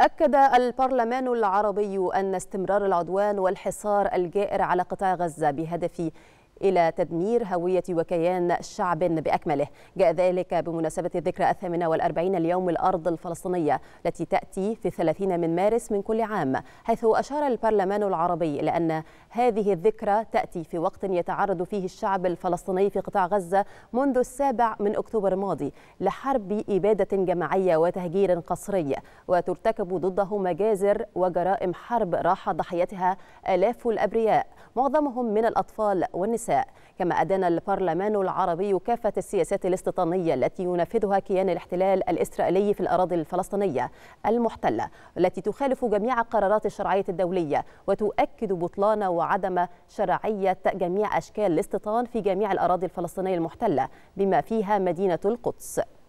أكد البرلمان العربي أن استمرار العدوان والحصار الجائر على قطاع غزة بهدف إلى تدمير هوية وكيان شعب بأكمله جاء ذلك بمناسبة الذكرى الثامنة والأربعين اليوم الأرض الفلسطينية التي تأتي في الثلاثين من مارس من كل عام حيث أشار البرلمان العربي إلى أن هذه الذكرى تأتي في وقت يتعرض فيه الشعب الفلسطيني في قطاع غزة منذ السابع من أكتوبر الماضي لحرب إبادة جماعية وتهجير قسري وترتكب ضده مجازر وجرائم حرب راح ضحيتها آلاف الأبرياء معظمهم من الأطفال والنساء كما أدان البرلمان العربي كافة السياسات الاستيطانية التي ينفذها كيان الاحتلال الإسرائيلي في الأراضي الفلسطينية المحتلة التي تخالف جميع قرارات الشرعية الدولية وتؤكد بطلان وعدم شرعية جميع أشكال الاستيطان في جميع الأراضي الفلسطينية المحتلة بما فيها مدينة القدس